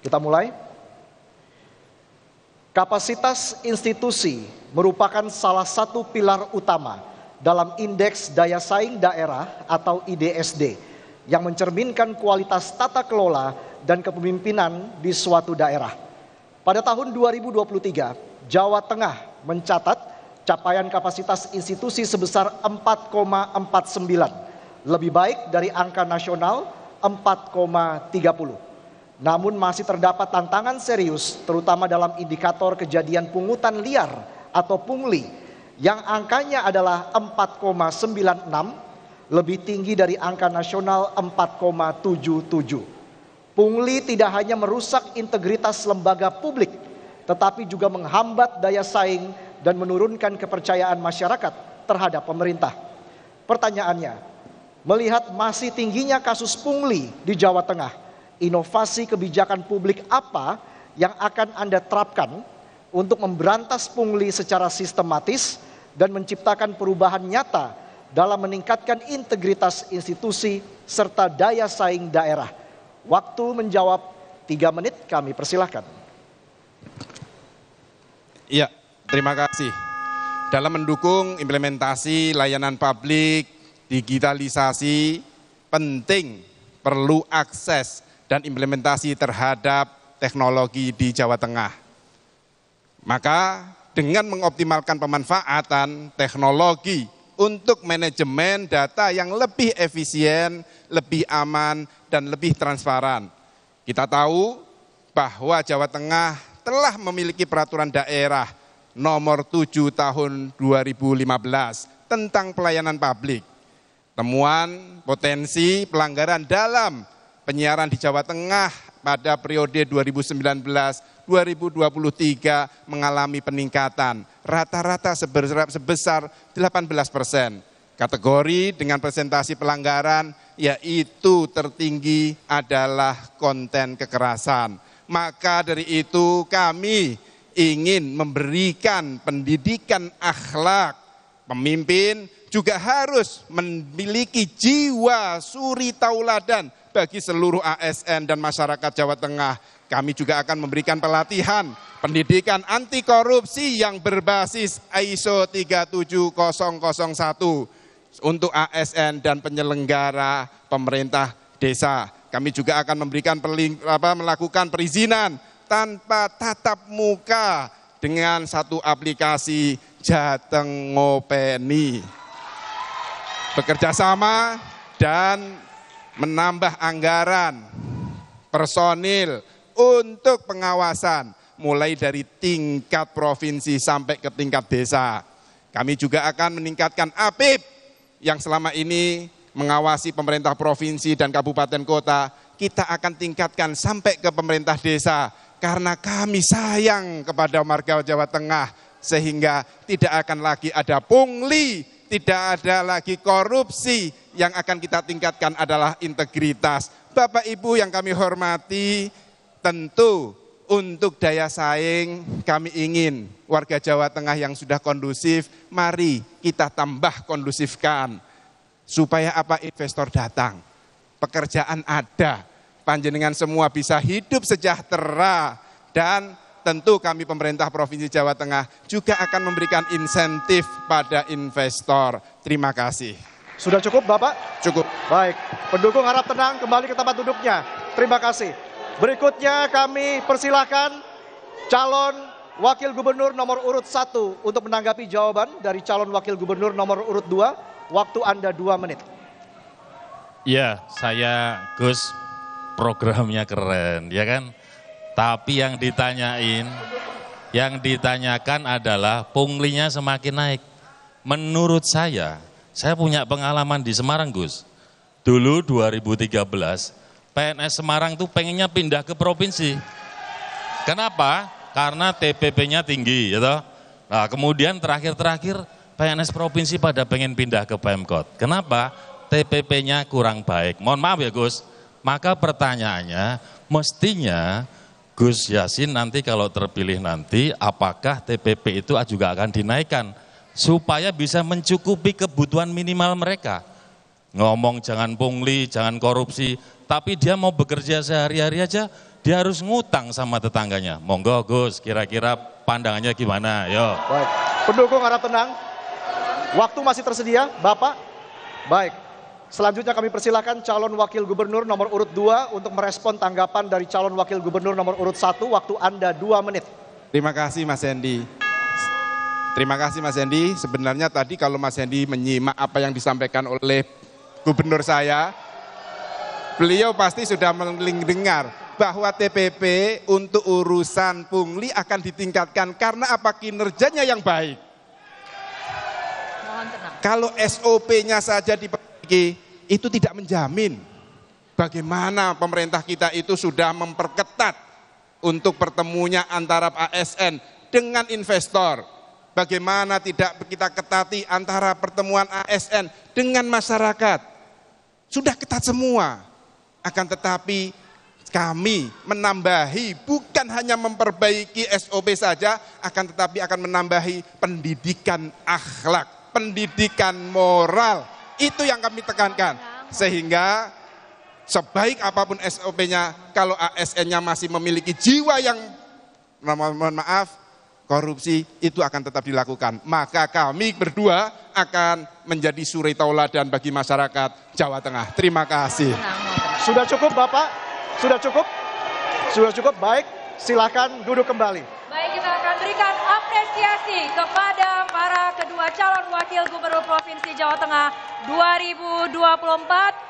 Kita mulai. Kapasitas institusi merupakan salah satu pilar utama dalam indeks daya saing daerah atau IDSD yang mencerminkan kualitas tata kelola dan kepemimpinan di suatu daerah. Pada tahun 2023, Jawa Tengah mencatat capaian kapasitas institusi sebesar 4,49, lebih baik dari angka nasional 4,30. Namun masih terdapat tantangan serius terutama dalam indikator kejadian pungutan liar atau pungli yang angkanya adalah 4,96 lebih tinggi dari angka nasional 4,77. Pungli tidak hanya merusak integritas lembaga publik tetapi juga menghambat daya saing dan menurunkan kepercayaan masyarakat terhadap pemerintah. Pertanyaannya, melihat masih tingginya kasus pungli di Jawa Tengah, inovasi kebijakan publik apa yang akan Anda terapkan untuk memberantas pungli secara sistematis dan menciptakan perubahan nyata dalam meningkatkan integritas institusi serta daya saing daerah. Waktu menjawab tiga menit kami persilahkan. Iya, terima kasih. Dalam mendukung implementasi layanan publik, digitalisasi penting perlu akses dan implementasi terhadap teknologi di Jawa Tengah. Maka dengan mengoptimalkan pemanfaatan teknologi untuk manajemen data yang lebih efisien, lebih aman, dan lebih transparan. Kita tahu bahwa Jawa Tengah telah memiliki peraturan daerah nomor 7 tahun 2015 tentang pelayanan publik. Temuan potensi pelanggaran dalam penyiaran di Jawa Tengah pada periode 2019-2023 mengalami peningkatan rata-rata sebesar 18 persen. Kategori dengan presentasi pelanggaran yaitu tertinggi adalah konten kekerasan. Maka dari itu kami ingin memberikan pendidikan akhlak. Pemimpin juga harus memiliki jiwa suri tauladan bagi seluruh ASN dan masyarakat Jawa Tengah. Kami juga akan memberikan pelatihan pendidikan anti korupsi yang berbasis ISO 37001 untuk ASN dan penyelenggara pemerintah desa. Kami juga akan memberikan apa, melakukan perizinan tanpa tatap muka dengan satu aplikasi Jatengopeni. Bekerja sama dan menambah anggaran, personil untuk pengawasan mulai dari tingkat provinsi sampai ke tingkat desa. Kami juga akan meningkatkan APIP yang selama ini mengawasi pemerintah provinsi dan kabupaten kota. Kita akan tingkatkan sampai ke pemerintah desa karena kami sayang kepada warga Jawa Tengah sehingga tidak akan lagi ada pungli, tidak ada lagi korupsi, yang akan kita tingkatkan adalah integritas. Bapak Ibu yang kami hormati, tentu untuk daya saing kami ingin warga Jawa Tengah yang sudah kondusif, mari kita tambah kondusifkan supaya apa investor datang. Pekerjaan ada, panjenengan semua bisa hidup sejahtera dan tentu kami pemerintah Provinsi Jawa Tengah juga akan memberikan insentif pada investor. Terima kasih. Sudah cukup Bapak? Cukup. Baik, pendukung harap tenang kembali ke tempat duduknya. Terima kasih. Berikutnya kami persilahkan calon wakil gubernur nomor urut 1 untuk menanggapi jawaban dari calon wakil gubernur nomor urut 2. Waktu Anda 2 menit. Ya, saya Gus programnya keren, ya kan? Tapi yang ditanyain, yang ditanyakan adalah punglinya semakin naik. Menurut saya, saya punya pengalaman di Semarang, Gus. Dulu 2013, PNS Semarang tuh pengennya pindah ke provinsi. Kenapa? Karena TPP-nya tinggi, ya toh. Nah, kemudian terakhir-terakhir PNS provinsi pada pengen pindah ke Pemkot. Kenapa? TPP-nya kurang baik. Mohon maaf ya, Gus. Maka pertanyaannya, mestinya Gus Yasin nanti kalau terpilih nanti, apakah TPP itu juga akan dinaikkan? supaya bisa mencukupi kebutuhan minimal mereka. Ngomong jangan pungli, jangan korupsi, tapi dia mau bekerja sehari-hari aja, dia harus ngutang sama tetangganya. Monggo Gus, kira-kira pandangannya gimana? Yo. Baik. Pendukung harap tenang. Waktu masih tersedia, Bapak. Baik. Selanjutnya kami persilahkan calon wakil gubernur nomor urut 2 untuk merespon tanggapan dari calon wakil gubernur nomor urut 1 waktu Anda 2 menit. Terima kasih Mas Hendy. Terima kasih Mas Hendi. Sebenarnya tadi kalau Mas Hendi menyimak apa yang disampaikan oleh gubernur saya, beliau pasti sudah mendengar bahwa TPP untuk urusan pungli akan ditingkatkan karena apa kinerjanya yang baik. Kalau SOP-nya saja diperbaiki, itu tidak menjamin bagaimana pemerintah kita itu sudah memperketat untuk pertemunya antara ASN dengan investor Bagaimana tidak kita ketati antara pertemuan ASN dengan masyarakat? Sudah ketat semua. Akan tetapi kami menambahi bukan hanya memperbaiki SOP saja, akan tetapi akan menambahi pendidikan akhlak, pendidikan moral. Itu yang kami tekankan. Sehingga sebaik apapun SOP-nya, kalau ASN-nya masih memiliki jiwa yang mohon maaf korupsi itu akan tetap dilakukan. Maka kami berdua akan menjadi suri tauladan bagi masyarakat Jawa Tengah. Terima kasih. Sudah cukup Bapak? Sudah cukup? Sudah cukup, baik. Silakan duduk kembali. Baik, kita akan berikan apresiasi kepada para kedua calon wakil gubernur Provinsi Jawa Tengah 2024.